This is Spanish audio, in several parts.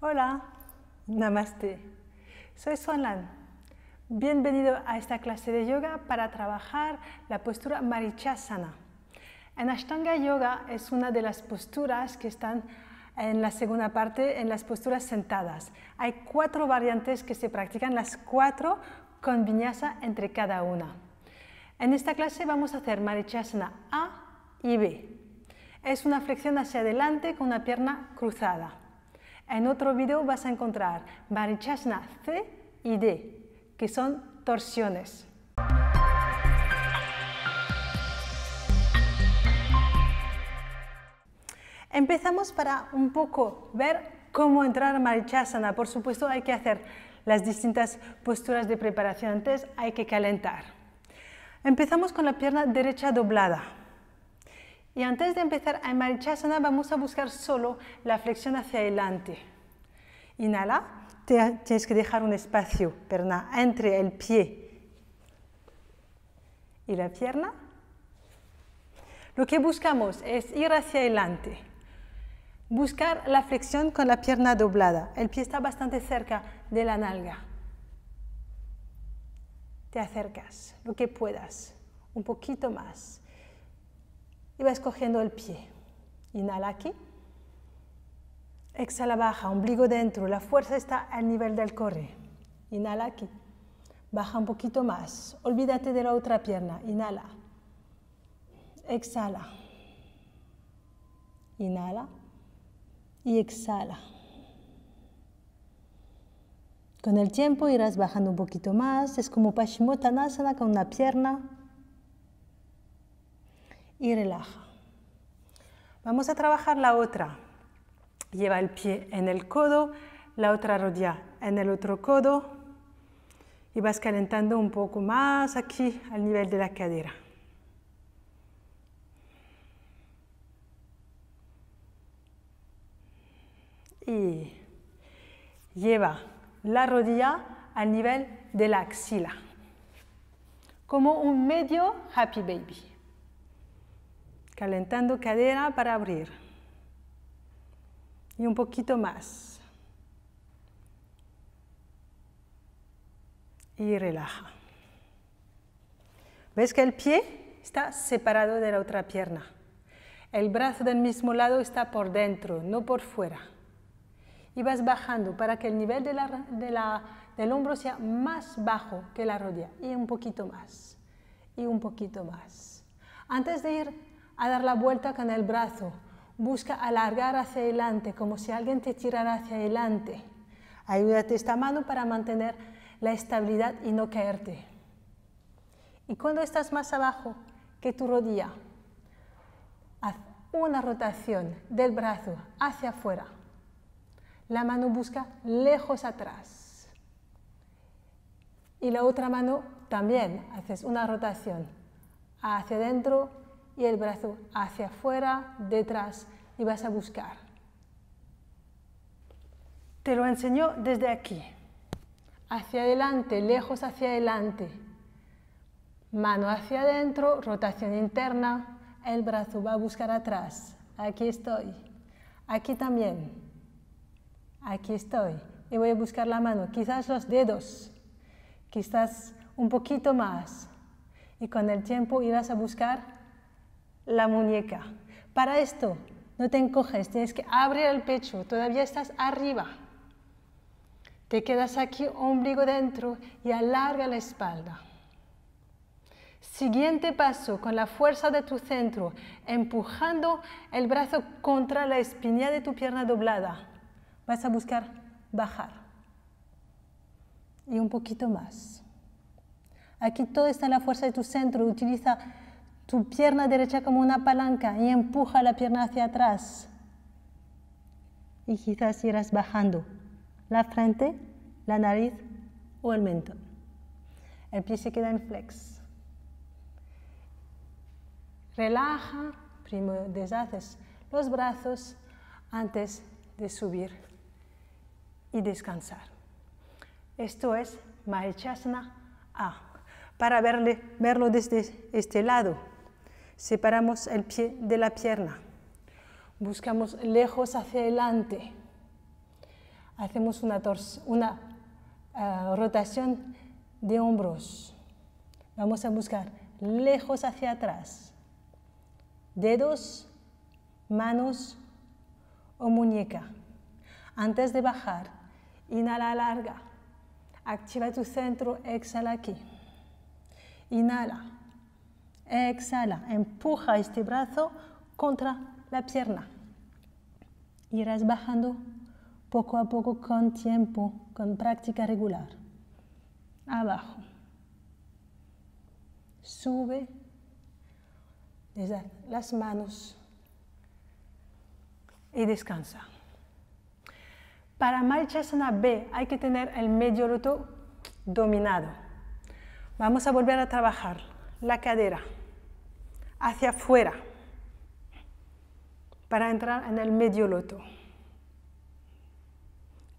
Hola, namaste. Soy Suanlan. Bienvenido a esta clase de yoga para trabajar la postura Marichasana. En Ashtanga Yoga es una de las posturas que están en la segunda parte, en las posturas sentadas. Hay cuatro variantes que se practican, las cuatro con viñasa entre cada una. En esta clase vamos a hacer Marichasana A y B. Es una flexión hacia adelante con una pierna cruzada en otro video vas a encontrar marichasana C y D, que son torsiones. Empezamos para un poco ver cómo entrar a Marichasana. Por supuesto, hay que hacer las distintas posturas de preparación antes, hay que calentar. Empezamos con la pierna derecha doblada. Y antes de empezar a Marichasana vamos a buscar solo la flexión hacia adelante. Inhala, tienes que dejar un espacio, perna, entre el pie y la pierna. Lo que buscamos es ir hacia adelante. Buscar la flexión con la pierna doblada. El pie está bastante cerca de la nalga. Te acercas lo que puedas, un poquito más y vas escogiendo el pie. Inhala aquí. Exhala, baja, ombligo dentro. La fuerza está al nivel del corre. Inhala aquí. Baja un poquito más. Olvídate de la otra pierna. Inhala. Exhala. Inhala. Y exhala. Con el tiempo irás bajando un poquito más. Es como Paschimottanasana con una pierna y relaja. Vamos a trabajar la otra. Lleva el pie en el codo, la otra rodilla en el otro codo y vas calentando un poco más aquí al nivel de la cadera. Y lleva la rodilla al nivel de la axila, como un medio happy baby. Calentando cadera para abrir. Y un poquito más. Y relaja. ¿Ves que el pie está separado de la otra pierna? El brazo del mismo lado está por dentro, no por fuera. Y vas bajando para que el nivel del hombro sea más bajo que la rodilla. Y un poquito más. Y un poquito más. Antes de ir a dar la vuelta con el brazo. Busca alargar hacia adelante, como si alguien te tirara hacia adelante. Ayúdate esta mano para mantener la estabilidad y no caerte. Y cuando estás más abajo que tu rodilla, haz una rotación del brazo hacia afuera. La mano busca lejos atrás. Y la otra mano también haces una rotación hacia adentro, y el brazo hacia afuera, detrás y vas a buscar. Te lo enseño desde aquí. Hacia adelante, lejos hacia adelante. Mano hacia adentro, rotación interna. El brazo va a buscar atrás. Aquí estoy. Aquí también. Aquí estoy. Y voy a buscar la mano. Quizás los dedos. Quizás un poquito más. Y con el tiempo irás a buscar la muñeca. Para esto, no te encoges, tienes que abrir el pecho, todavía estás arriba. Te quedas aquí, ombligo dentro y alarga la espalda. Siguiente paso, con la fuerza de tu centro, empujando el brazo contra la espinilla de tu pierna doblada. Vas a buscar bajar. Y un poquito más. Aquí todo está en la fuerza de tu centro. Utiliza tu pierna derecha como una palanca y empuja la pierna hacia atrás. Y quizás irás bajando la frente, la nariz o el mentón. El pie se queda en flex. Relaja, primero deshaces los brazos antes de subir y descansar. Esto es Maheshasana A, para verle, verlo desde este lado Separamos el pie de la pierna. Buscamos lejos hacia adelante. Hacemos una, ah, rotación de hombros. Vamos a buscar lejos hacia atrás. Dedos, manos o muñeca. Antes de bajar, inhala larga. Activa tu centro, exhala aquí. Inhala. Exhala, empuja este brazo contra la pierna. Irás bajando poco a poco con tiempo, con práctica regular. Abajo. Sube las manos y descansa. Para Malchasana B hay que tener el medio roto dominado. Vamos a volver a trabajar la cadera hacia afuera para entrar en el medio loto.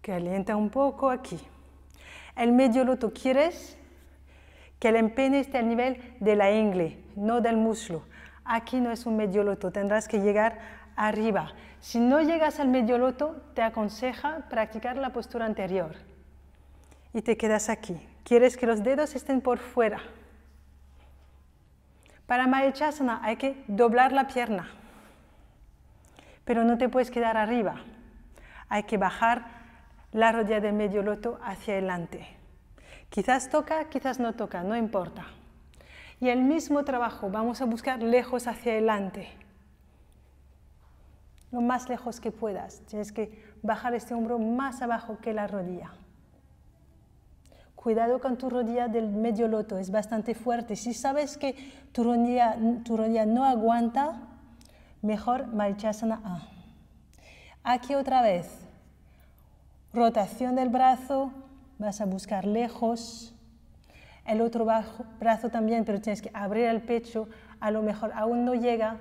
Calienta un poco aquí. El medio loto quieres que el empeine esté al nivel de la ingle, no del muslo. Aquí no es un medio loto, tendrás que llegar arriba. Si no llegas al medio loto, te aconseja practicar la postura anterior. Y te quedas aquí. Quieres que los dedos estén por fuera. Para Mahechasana hay que doblar la pierna, pero no te puedes quedar arriba. Hay que bajar la rodilla del medio loto hacia adelante. Quizás toca, quizás no toca, no importa. Y el mismo trabajo, vamos a buscar lejos hacia adelante. Lo más lejos que puedas. Tienes que bajar este hombro más abajo que la rodilla cuidado con tu rodilla del medio loto, es bastante fuerte. Si sabes que tu rodilla, tu rodilla no aguanta, mejor marchas A. Aquí otra vez, rotación del brazo, vas a buscar lejos. El otro brazo también, pero tienes que abrir el pecho, a lo mejor aún no llega,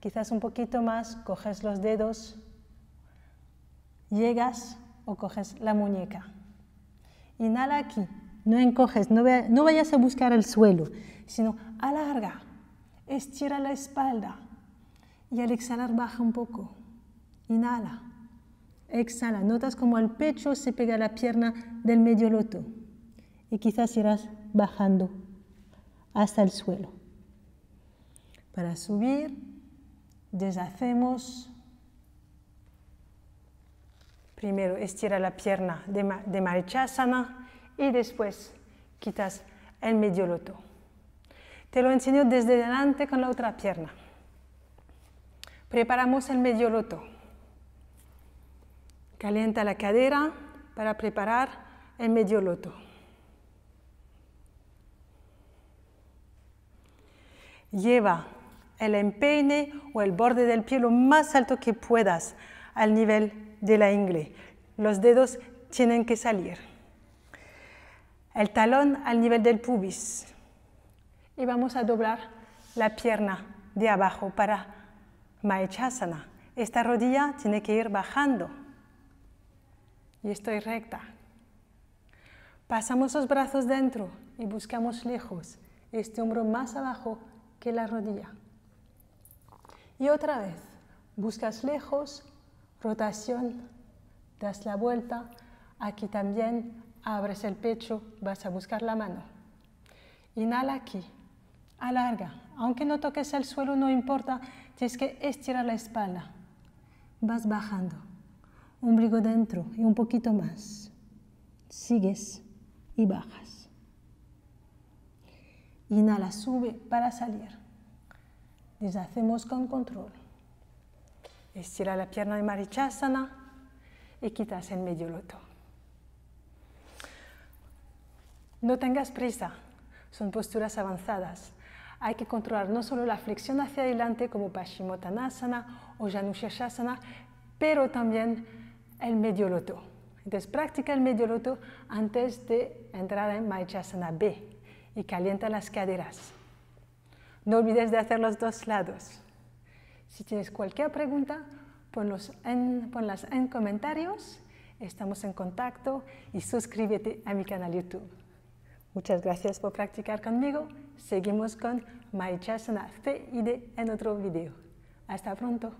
quizás un poquito más, coges los dedos, llegas o coges la muñeca. Inhala aquí. No encoges, no, vayas a buscar el suelo, sino alarga, estira la espalda y al exhalar baja un poco. Inhala, exhala. Notas como el pecho se pega la pierna del medio loto y quizás irás bajando hasta el suelo. Para subir, deshacemos Primero estira la pierna de, de Marichasana y después quitas el medio loto. Te lo enseño desde delante con la otra pierna. Preparamos el medio loto. Calienta la cadera para preparar el medio loto. Lleva el empeine o el borde del pie lo más alto que puedas al nivel de la ingle. Los dedos tienen que salir. El talón al nivel del pubis. Y vamos a doblar la pierna de abajo para maechasana. Esta rodilla tiene que ir bajando. Y estoy recta. Pasamos los brazos dentro y buscamos lejos este hombro más abajo que la rodilla. Y otra vez, buscas lejos rotación, das la vuelta, aquí también abres el pecho, vas a buscar la mano. Inhala aquí, alarga, aunque no toques el suelo no importa, tienes que estirar la espalda. Vas bajando, ombligo dentro y un poquito más. Sigues y bajas. Inhala, sube para salir. Deshacemos con control. Estira la pierna de Marichasana y quitas el medio loto. No tengas prisa, son posturas avanzadas. Hay que controlar no solo la flexión hacia adelante como Paschimottanasana o Janushasana, pero también el medio loto. Entonces practica el medio loto antes de entrar en Marichasana B y calienta las caderas. No olvides de hacer los dos lados. Si tienes cualquier pregunta, ponlas en comentarios. Estamos en contacto y suscríbete a mi canal YouTube. Muchas gracias por practicar conmigo. Seguimos con My Chasana de en otro video. Hasta pronto.